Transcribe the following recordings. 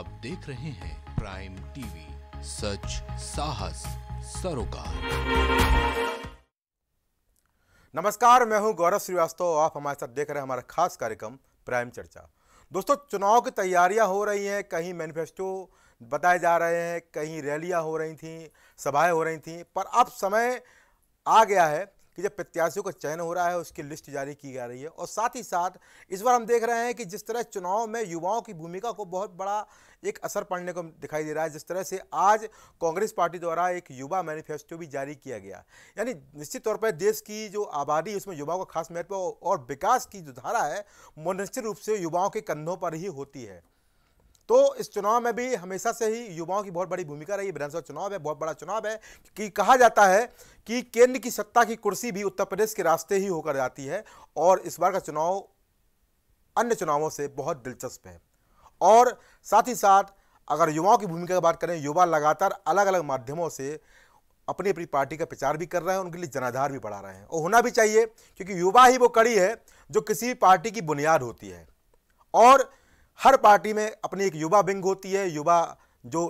आप देख रहे हैं प्राइम टीवी सच साहस सरोकार नमस्कार मैं हूं गौरव श्रीवास्तव आप हमारे साथ देख रहे हैं हमारा खास कार्यक्रम प्राइम चर्चा दोस्तों चुनाव की तैयारियां हो रही हैं कहीं मैनिफेस्टो बताए जा रहे हैं कहीं रैलियां हो रही थी सभाएं हो रही थी पर अब समय आ गया है कि जब प्रत्याशियों का चयन हो रहा है उसकी लिस्ट जारी की जा रही है और साथ ही साथ इस बार हम देख रहे हैं कि जिस तरह चुनाव में युवाओं की भूमिका को बहुत बड़ा एक असर पड़ने को दिखाई दे रहा है जिस तरह से आज कांग्रेस पार्टी द्वारा एक युवा मैनिफेस्टो भी जारी किया गया यानी निश्चित तौर पर देश की जो आबादी उसमें युवाओं का खास महत्व और विकास की जो धारा है वो निश्चित रूप से युवाओं के कंधों पर ही होती है तो इस चुनाव में भी हमेशा से ही युवाओं की बहुत बड़ी भूमिका रही विधानसभा चुनाव है बहुत बड़ा चुनाव है कि कहा जाता है कि केंद्र की सत्ता की कुर्सी भी उत्तर प्रदेश के रास्ते ही होकर जाती है और इस बार का चुनाव अन्य चुनावों से बहुत दिलचस्प है और साथ ही साथ अगर युवाओं की भूमिका की बात करें युवा लगातार अलग अलग माध्यमों से अपनी अपनी पार्टी का प्रचार भी कर रहे हैं उनके लिए जनाधार भी बढ़ा रहे हैं और होना भी चाहिए क्योंकि युवा ही वो कड़ी है जो किसी भी पार्टी की बुनियाद होती है और हर पार्टी में अपनी एक युवा विंग होती है युवा जो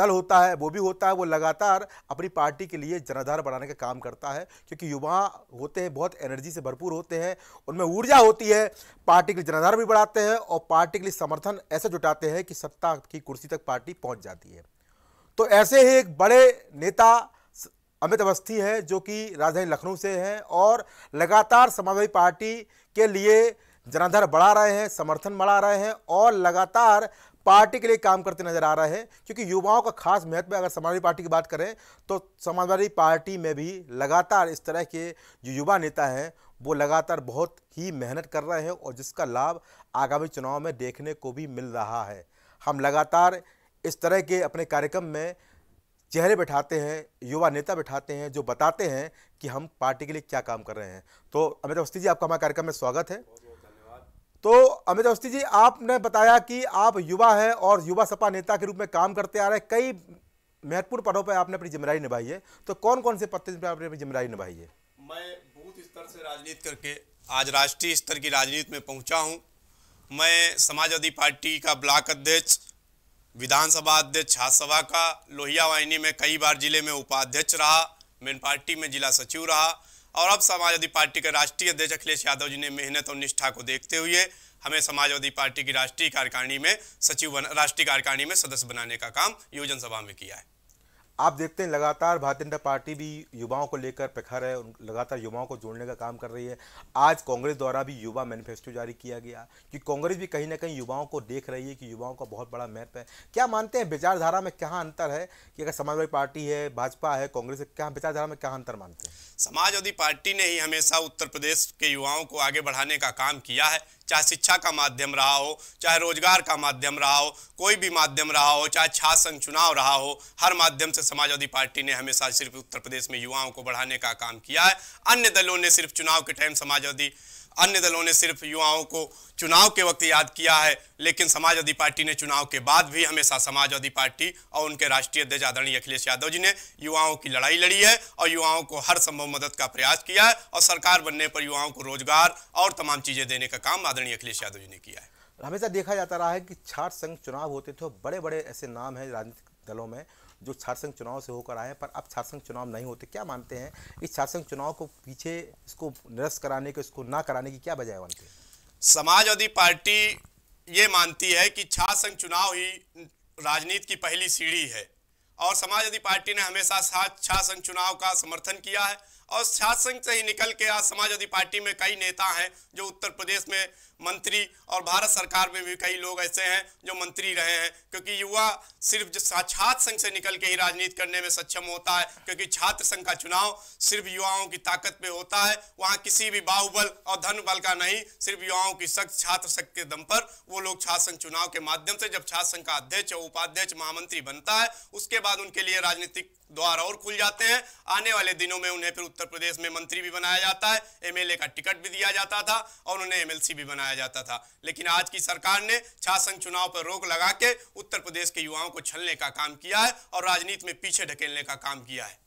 दल होता है वो भी होता है वो लगातार अपनी पार्टी के लिए जनाधार बढ़ाने का काम करता है क्योंकि युवा होते हैं बहुत एनर्जी से भरपूर होते हैं उनमें ऊर्जा होती है पार्टी के लिए जनाधार भी बढ़ाते हैं और पार्टी के लिए समर्थन ऐसे जुटाते हैं कि सत्ता की कुर्सी तक पार्टी पहुंच जाती है तो ऐसे ही एक बड़े नेता अमित अवस्थी हैं जो कि राजधानी लखनऊ से हैं और लगातार समाजवादी पार्टी के लिए जनाधार बढ़ा रहे हैं समर्थन बढ़ा रहे हैं और लगातार पार्टी के लिए काम करते नजर आ रहे हैं क्योंकि युवाओं का खास महत्व अगर समाजवादी पार्टी की बात करें तो समाजवादी पार्टी में भी लगातार इस तरह के जो युवा नेता हैं वो लगातार बहुत ही मेहनत कर रहे हैं और जिसका लाभ आगामी चुनाव में देखने को भी मिल रहा है हम लगातार इस तरह के अपने कार्यक्रम में चेहरे बैठाते हैं युवा नेता बैठाते हैं जो बताते हैं कि हम पार्टी के लिए क्या काम कर रहे हैं तो अमित अवस्थी जी आपका हमारे कार्यक्रम में स्वागत है तो अमित अवस्थी जी आपने बताया कि आप युवा हैं और युवा सपा नेता के रूप में काम करते आ रहे हैं कई महत्वपूर्ण पदों पर आपने अपनी जिम्मेदारी निभाई है तो कौन कौन से पद पर आपने अपनी जिम्मेदारी निभाई है मैं बूथ स्तर से राजनीति करके आज राष्ट्रीय स्तर की राजनीति में पहुंचा हूं मैं समाजवादी पार्टी का ब्लॉक अध्यक्ष विधानसभा अध्यक्ष छात्रसभा का लोहिया वाहिनी में कई बार जिले में उपाध्यक्ष रहा मेन पार्टी में जिला सचिव रहा और अब समाजवादी पार्टी के राष्ट्रीय अध्यक्ष अखिलेश यादव जी ने मेहनत और निष्ठा को देखते हुए हमें समाजवादी पार्टी की राष्ट्रीय कार्यकारिणी में सचिव राष्ट्रीय कार्यकारिणी में सदस्य बनाने का काम योजन सभा में किया है आप देखते हैं लगातार भारतीय जनता पार्टी भी युवाओं को लेकर प्रखर है लगातार युवाओं को जोड़ने का काम कर रही है आज कांग्रेस द्वारा भी युवा मैनिफेस्टो जारी किया गया कि कांग्रेस भी कहीं ना कहीं युवाओं को देख रही है कि युवाओं का बहुत बड़ा महत्व है क्या मानते हैं विचारधारा में क्या अंतर है कि अगर समाजवादी पार्टी है भाजपा है कांग्रेस है क्या विचारधारा में क्या अंतर मानते हैं समाजवादी पार्टी ने ही हमेशा उत्तर प्रदेश के युवाओं को आगे बढ़ाने का काम किया है चाहे शिक्षा का माध्यम रहा हो चाहे रोजगार का माध्यम रहा हो कोई भी माध्यम रहा हो चाहे छात्र संघ चुनाव रहा हो हर माध्यम से समाजवादी पार्टी ने हमेशा सिर्फ उत्तर प्रदेश में युवाओं को बढ़ाने का काम किया है अन्य दलों ने सिर्फ चुनाव के टाइम समाजवादी अन्य दलों ने सिर्फ युवाओं को चुनाव के वक्त याद किया है लेकिन समाजवादी पार्टी ने चुनाव के बाद भी हमेशा समाजवादी पार्टी और उनके राष्ट्रीय अध्यक्ष आदरणीय अखिलेश यादव जी ने युवाओं की लड़ाई लड़ी है और युवाओं को हर संभव मदद का प्रयास किया है और सरकार बनने पर युवाओं को रोजगार और तमाम चीजें देने का काम आदरणीय अखिलेश यादव जी ने किया है हमेशा देखा जाता रहा है कि छात्र संघ चुनाव होते थे बड़े बड़े ऐसे नाम हैं राजनीतिक दलों में जो छात्र संघ चुनाव से होकर आए हैं पर अब छात्र संघ चुनाव नहीं होते क्या मानते हैं इस छात्र संघ चुनाव को पीछे इसको निरस्त कराने के इसको ना कराने की क्या वजह बनती है समाजवादी पार्टी ये मानती है कि छात्र संघ चुनाव ही राजनीति की पहली सीढ़ी है और समाजवादी पार्टी ने हमेशा छात्र संघ चुनाव का समर्थन किया है और शासन से ही निकल के आज समाजवादी पार्टी में कई नेता हैं जो उत्तर प्रदेश में मंत्री और भारत सरकार में भी कई लोग ऐसे हैं जो मंत्री रहे हैं क्योंकि युवा सिर्फ छात्र संघ से निकल के ही राजनीति करने में सक्षम होता है क्योंकि छात्र संघ का चुनाव सिर्फ युवाओं की ताकत पे होता है वहाँ किसी भी बाहुबल और धन बल का नहीं सिर्फ युवाओं की सख्त छात्र संघ के दम पर वो लोग छात्र संघ चुनाव के माध्यम से जब छात्र संघ का अध्यक्ष और उपाध्यक्ष महामंत्री बनता है उसके बाद उनके लिए राजनीतिक द्वार और खुल जाते हैं आने वाले दिनों में उन्हें फिर उत्तर प्रदेश में मंत्री भी बनाया जाता है एमएलए का टिकट भी दिया जाता था और उन्हें एमएलसी भी बनाया जाता था लेकिन आज की सरकार ने छात्र संघ चुनाव पर रोक लगा के उत्तर प्रदेश के युवाओं को छलने का काम किया है और राजनीति में पीछे ढकेलने का काम किया है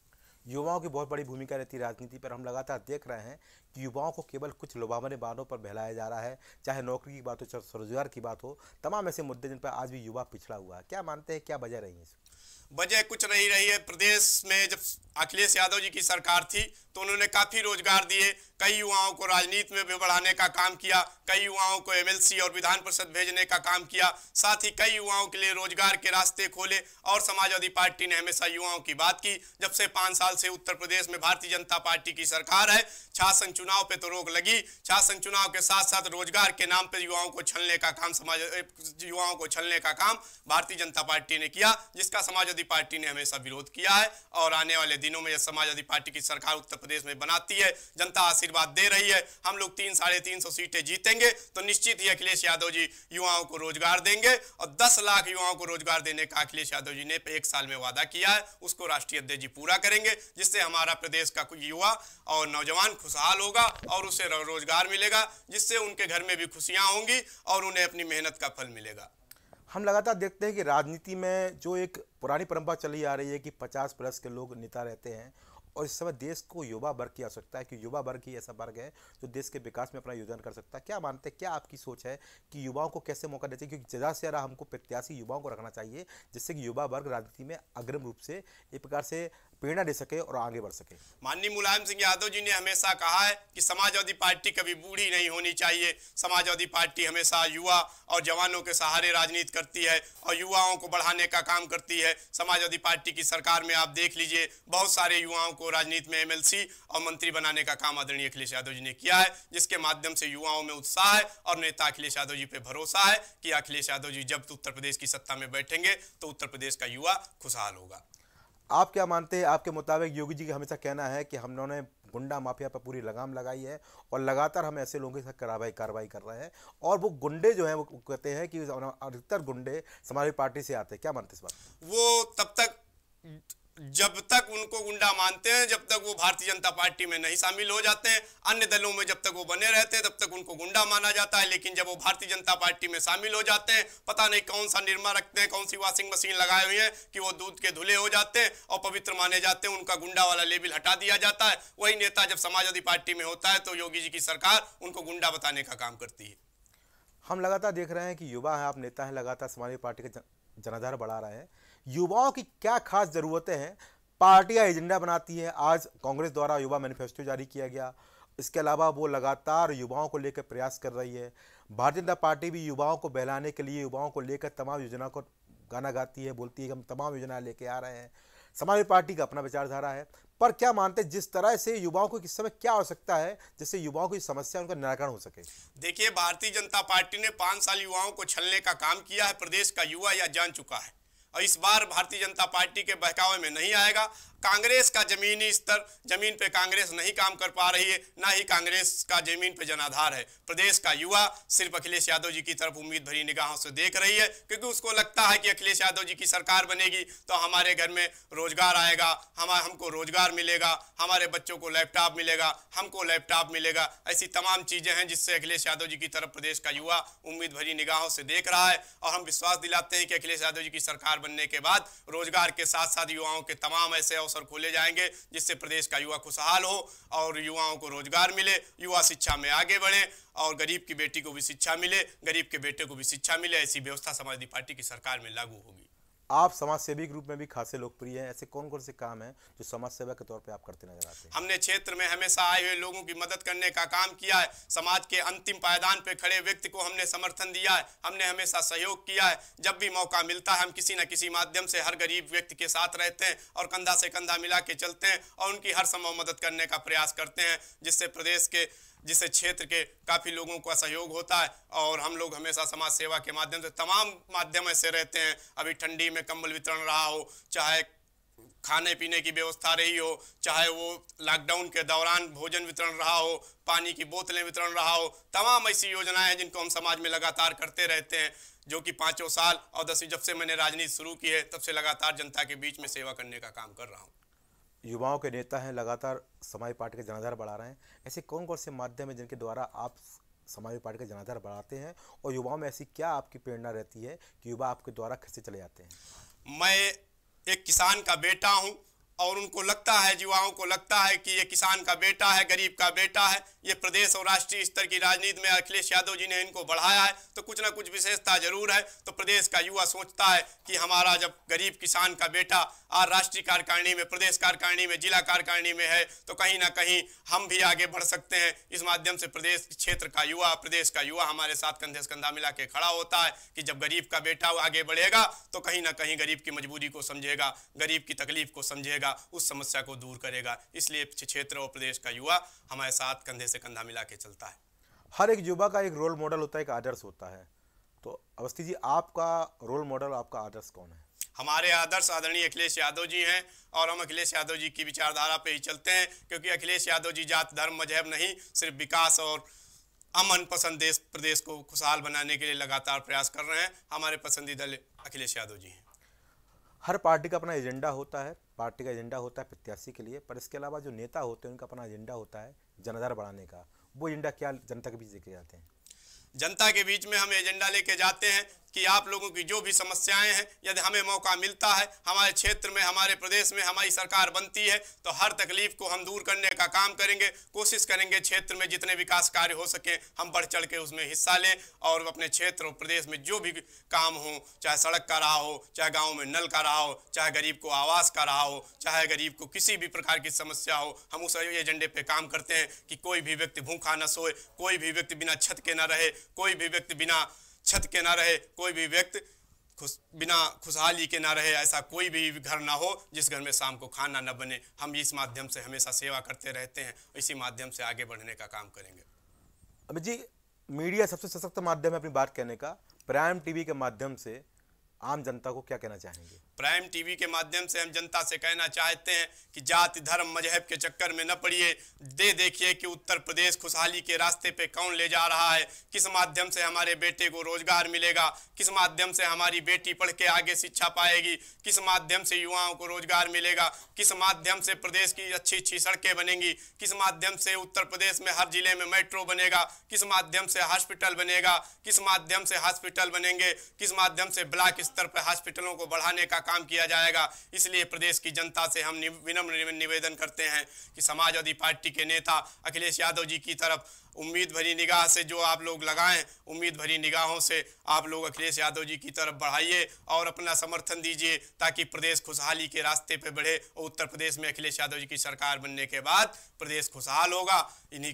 युवाओं की बहुत बड़ी भूमिका रहती है राजनीति पर हम लगातार देख रहे हैं कि युवाओं को केवल कुछ लोभावने बातों पर बहलाया जा रहा है चाहे नौकरी की बात हो चाहे स्वरोजगार की बात हो तमाम ऐसे मुद्दे जिन पर आज भी युवा पिछड़ा हुआ है क्या मानते हैं क्या वजह रही है वजह कुछ नहीं रही है प्रदेश में जब अखिलेश यादव जी की सरकार थी तो उन्होंने काफ़ी रोजगार दिए कई युवाओं को राजनीति में भी बढ़ाने का काम किया कई युवाओं को एमएलसी और विधान परिषद भेजने का काम किया साथ ही कई युवाओं के लिए रोजगार के रास्ते खोले और समाजवादी पार्टी ने हमेशा युवाओं की बात की जब से पाँच साल से उत्तर प्रदेश में भारतीय जनता पार्टी की सरकार है शासन चुनाव पर तो रोक लगी शासन चुनाव के साथ साथ रोजगार के नाम पर युवाओं को छलने का काम समाज युवाओं को छलने का काम भारतीय जनता पार्टी ने किया जिसका समाजवादी पार्टी ने हमेशा विरोध किया है और आने वाले दिनों में यह समाजवादी पार्टी की सरकार उत्तर प्रदेश में बनाती है जनता आशीर्वाद दे रही है हम लोग तीन साढ़े तीन सौ सीटें जीतेंगे तो निश्चित ही अखिलेश यादव जी युवाओं को रोजगार देंगे और दस लाख युवाओं को रोजगार देने का अखिलेश यादव जी ने एक साल में वादा किया है उसको राष्ट्रीय अध्यक्ष जी पूरा करेंगे जिससे हमारा प्रदेश का युवा और नौजवान खुशहाल होगा और उसे रोजगार मिलेगा जिससे उनके घर में भी खुशियाँ होंगी और उन्हें अपनी मेहनत का फल मिलेगा हम लगातार देखते हैं कि राजनीति में जो एक पुरानी परंपरा चली आ रही है कि पचास प्लस के लोग नेता रहते हैं और इस समय देश को युवा वर्ग की आवश्यकता है कि युवा वर्ग ही ऐसा वर्ग है जो देश के विकास में अपना योगदान कर सकता है क्या मानते हैं क्या आपकी सोच है कि युवाओं को कैसे मौका देना चाहिए क्योंकि ज़्यादा से ज़्यादा हमको प्रत्याशी युवाओं को रखना चाहिए जिससे कि युवा वर्ग राजनीति में अग्रिम रूप से एक प्रकार से प्रेरणा दे सके और आगे बढ़ सके माननीय मुलायम सिंह यादव जी ने हमेशा कहा है कि समाजवादी पार्टी कभी बूढ़ी नहीं होनी चाहिए समाजवादी पार्टी हमेशा युवा और जवानों के सहारे राजनीति करती है और युवाओं को बढ़ाने का काम करती है समाजवादी पार्टी की सरकार में आप देख लीजिए बहुत सारे युवाओं को राजनीति में एमएलसी और मंत्री बनाने का काम आदरणीय अखिलेश यादव जी ने किया है जिसके माध्यम से युवाओं में उत्साह है और नेता अखिलेश यादव जी पे भरोसा है कि अखिलेश यादव जी जब उत्तर प्रदेश की सत्ता में बैठेंगे तो उत्तर प्रदेश का युवा खुशहाल होगा आप क्या मानते हैं आपके मुताबिक योगी जी का हमेशा कहना है कि हम लोगों ने गुंडा माफिया पर पूरी लगाम लगाई है और लगातार हम ऐसे लोगों के साथ कार्रवाई कार्रवाई कर रहे हैं और वो गुंडे जो हैं वो कहते हैं कि अधिकतर गुंडे समाजवादी पार्टी से आते हैं क्या मानते इस बात वो तब तक जब तक उनको गुंडा मानते हैं जब तक वो भारतीय जनता पार्टी में नहीं शामिल हो जाते हैं अन्य दलों में जब तक वो बने रहते हैं तब तक उनको गुंडा माना जाता है लेकिन जब वो भारतीय जनता पार्टी में शामिल हो जाते हैं पता नहीं कौन सा निर्मा रखते हैं कौन सी वॉशिंग मशीन लगाए हुए हैं कि वो दूध के धुले हो जाते हैं और पवित्र माने जाते हैं उनका गुंडा वाला लेबिल हटा दिया जाता है वही नेता जब समाजवादी पार्टी में होता है तो योगी जी की सरकार उनको गुंडा बताने का काम करती है हम लगातार देख रहे हैं कि युवा है आप नेता है लगातार समाजवादी पार्टी का जनाधार बढ़ा रहे हैं युवाओं की क्या खास ज़रूरतें हैं पार्टियां एजेंडा बनाती है आज कांग्रेस द्वारा युवा मैनिफेस्टो जारी किया गया इसके अलावा वो लगातार युवाओं को लेकर प्रयास कर रही है भारतीय जनता पार्टी भी युवाओं को बहलाने के लिए युवाओं को लेकर तमाम योजनाओं को गाना गाती है बोलती है कि हम तमाम योजनाएं लेके आ रहे हैं समाजवादी पार्टी का अपना विचारधारा है पर क्या मानते हैं जिस तरह से युवाओं को किस समय क्या आवश्यकता है जिससे युवाओं की समस्या उनका निराकरण हो सके देखिए भारतीय जनता पार्टी ने पाँच साल युवाओं को छलने का काम किया है प्रदेश का युवा या जान चुका है इस बार भारतीय जनता पार्टी के बहकावे में नहीं आएगा कांग्रेस का जमीनी स्तर जमीन पे कांग्रेस नहीं काम कर पा रही है ना ही कांग्रेस का जमीन पे जनाधार है प्रदेश का युवा सिर्फ अखिलेश यादव जी की तरफ उम्मीद भरी निगाहों से देख रही है क्योंकि उसको लगता है कि अखिलेश यादव जी की सरकार बनेगी तो हमारे घर में रोजगार आएगा हम हमको रोजगार मिलेगा हमारे बच्चों को लैपटॉप मिलेगा हमको लैपटॉप मिलेगा ऐसी तमाम चीजें हैं जिससे अखिलेश यादव जी की तरफ प्रदेश का युवा उम्मीद भरी निगाहों से देख रहा है और हम विश्वास दिलाते हैं कि अखिलेश यादव जी की सरकार बनने के बाद रोजगार के साथ साथ युवाओं के तमाम ऐसे अवसर खोले जाएंगे जिससे प्रदेश का युवा खुशहाल हो और युवाओं को रोजगार मिले युवा शिक्षा में आगे बढ़े और गरीब की बेटी को भी शिक्षा मिले गरीब के बेटे को भी शिक्षा मिले ऐसी व्यवस्था समाजवादी पार्टी की सरकार में लागू होगी आप समाज सेवी के रूप में भी खासे लोकप्रिय हैं ऐसे कौन कौन से काम हैं जो समाज सेवा के तौर पे आप करते नजर आते हैं हमने क्षेत्र में हमेशा आए हुए लोगों की मदद करने का काम किया है समाज के अंतिम पायदान पे खड़े व्यक्ति को हमने समर्थन दिया है हमने हमेशा सहयोग किया है जब भी मौका मिलता है हम किसी न किसी माध्यम से हर गरीब व्यक्ति के साथ रहते हैं और कंधा से कंधा मिला चलते हैं और उनकी हर संभव मदद करने का प्रयास करते हैं जिससे प्रदेश के जिससे क्षेत्र के काफ़ी लोगों का सहयोग होता है और हम लोग हमेशा समाज सेवा के माध्यम से तमाम माध्यम ऐसे रहते हैं अभी ठंडी में कंबल वितरण रहा हो चाहे खाने पीने की व्यवस्था रही हो चाहे वो लॉकडाउन के दौरान भोजन वितरण रहा हो पानी की बोतलें वितरण रहा हो तमाम ऐसी योजनाएं हैं जिनको हम समाज में लगातार करते रहते हैं जो कि पाँचों साल और दसवीं जब से मैंने राजनीति शुरू की है तब से लगातार जनता के बीच में सेवा करने का काम कर रहा हूँ युवाओं के नेता हैं लगातार समाजवादी पार्टी के जनाधार बढ़ा रहे हैं ऐसे कौन कौन से माध्यम हैं जिनके द्वारा आप समाजवादी पार्टी का जनाधार बढ़ाते हैं और युवाओं में ऐसी क्या आपकी प्रेरणा रहती है कि युवा आपके द्वारा खसे चले जाते हैं मैं एक किसान का बेटा हूँ और उनको लगता है युवाओं को लगता है कि ये किसान का बेटा है गरीब का बेटा है ये प्रदेश और राष्ट्रीय स्तर की राजनीति में अखिलेश यादव जी ने इनको बढ़ाया है तो कुछ ना कुछ विशेषता जरूर है तो प्रदेश का युवा सोचता है कि हमारा जब गरीब किसान का बेटा आज राष्ट्रीय कार्यकारिणी में प्रदेश कार्यकारिणी में जिला कार्यकारिणी में है तो कहीं ना कहीं हम भी आगे बढ़ सकते हैं इस माध्यम से प्रदेश क्षेत्र का युवा प्रदेश का युवा हमारे साथ कंधे से कंधा मिला के खड़ा होता है कि जब गरीब का बेटा आगे बढ़ेगा तो कहीं ना कहीं गरीब की मजबूरी को समझेगा गरीब की तकलीफ को समझेगा करेगा उस समस्या को दूर करेगा इसलिए क्षेत्र और प्रदेश का युवा हमारे साथ कंधे से कंधा मिला के चलता है हर एक युवा का एक रोल मॉडल होता है एक आदर्श होता है तो अवस्थी जी आपका रोल मॉडल आपका आदर्श कौन है हमारे आदर्श आदरणीय अखिलेश यादव जी हैं और हम अखिलेश यादव जी की विचारधारा पे ही चलते हैं क्योंकि अखिलेश यादव जी जात धर्म मजहब नहीं सिर्फ विकास और अमन पसंद देश प्रदेश को खुशहाल बनाने के लिए लगातार प्रयास कर रहे हैं हमारे पसंदीदा अखिलेश यादव जी हैं हर पार्टी का अपना एजेंडा होता है पार्टी का एजेंडा होता है प्रत्याशी के लिए पर इसके अलावा जो नेता होते हैं उनका अपना एजेंडा होता है जनाधार बढ़ाने का वो एजेंडा क्या जनता के बीच लेके जाते हैं जनता के बीच में हम एजेंडा लेके जाते हैं कि आप लोगों की जो भी समस्याएं हैं यदि हमें मौका मिलता है हमारे क्षेत्र में हमारे प्रदेश में हमारी सरकार बनती है तो हर तकलीफ को हम दूर करने का काम करेंगे कोशिश करेंगे क्षेत्र में जितने विकास कार्य हो सके हम बढ़ चढ़ के उसमें हिस्सा लें और अपने क्षेत्र और प्रदेश में जो भी काम हो चाहे सड़क का रहा हो चाहे गाँव में नल का रहा हो चाहे गरीब को आवास का रहा हो चाहे गरीब को किसी भी प्रकार की समस्या हो हम उस एजेंडे पर काम करते हैं कि कोई भी व्यक्ति भूखा न सोए कोई भी व्यक्ति बिना छत के न रहे कोई भी व्यक्ति बिना छत के ना रहे कोई भी व्यक्ति खुश बिना खुशहाली के ना रहे ऐसा कोई भी घर ना हो जिस घर में शाम को खाना न बने हम इस माध्यम से हमेशा सेवा करते रहते हैं इसी माध्यम से आगे बढ़ने का काम करेंगे अभी जी मीडिया सबसे सशक्त माध्यम है अपनी बात कहने का प्राइम टीवी के माध्यम से आम जनता को क्या कहना चाहेंगे प्राइम टीवी के माध्यम से हम जनता से कहना चाहते हैं कि जाति धर्म मजहब के चक्कर में न पड़िए दे देखिए कि उत्तर प्रदेश खुशहाली के रास्ते पे कौन ले जा रहा है किस माध्यम से हमारे बेटे को रोजगार मिलेगा किस माध्यम से हमारी बेटी पढ़ के आगे शिक्षा पाएगी किस माध्यम से युवाओं को रोजगार मिलेगा किस माध्यम से प्रदेश की अच्छी अच्छी सड़कें बनेंगी किस माध्यम से उत्तर प्रदेश में हर जिले में मेट्रो बनेगा किस माध्यम से हॉस्पिटल बनेगा किस माध्यम से हॉस्पिटल बनेंगे किस माध्यम से ब्लॉक स्तर पर हॉस्पिटलों को बढ़ाने का काम किया जाएगा इसलिए प्रदेश की जनता से हम विनम्र निवेदन करते हैं कि समाजवादी पार्टी के नेता अखिलेश यादव जी की तरफ उम्मीद भरी निगाह से जो आप लोग लगाएं उम्मीद भरी निगाहों से आप लोग अखिलेश यादव जी की तरफ बढ़ाइए और अपना समर्थन दीजिए ताकि प्रदेश खुशहाली के रास्ते पर बढ़े और उत्तर प्रदेश में अखिलेश यादव जी की सरकार बनने के बाद प्रदेश खुशहाल होगा इन्हीं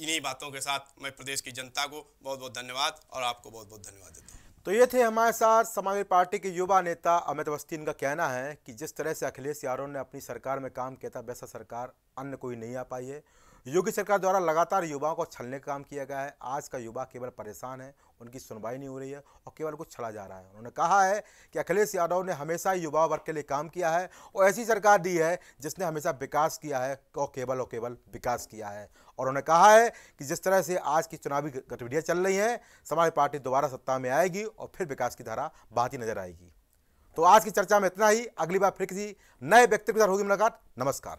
इन्हीं बातों के साथ मैं प्रदेश की जनता को बहुत बहुत धन्यवाद और आपको बहुत बहुत धन्यवाद देता हूँ तो ये थे हमारे साथ समाजवादी पार्टी के युवा नेता अमित अवस्थी इनका कहना है कि जिस तरह से अखिलेश यादव ने अपनी सरकार में काम किया था वैसा सरकार अन्य कोई नहीं आ पाई है योगी सरकार द्वारा लगातार युवाओं को छलने का काम किया गया है आज का युवा केवल परेशान है उनकी सुनवाई नहीं हो रही है और केवल कुछ छला जा रहा है उन्होंने कहा है कि अखिलेश यादव ने हमेशा युवा वर्ग के लिए काम किया है और ऐसी सरकार दी है जिसने हमेशा विकास किया है और केवल और केवल विकास किया है और उन्होंने कहा है कि जिस तरह से आज की चुनावी गतिविधियाँ चल रही हैं समाज पार्टी दोबारा सत्ता में आएगी और फिर विकास की धारा बहती नजर आएगी तो आज की चर्चा में इतना ही अगली बार फिर किसी नए व्यक्ति के साथ होगी मुलाकात नमस्कार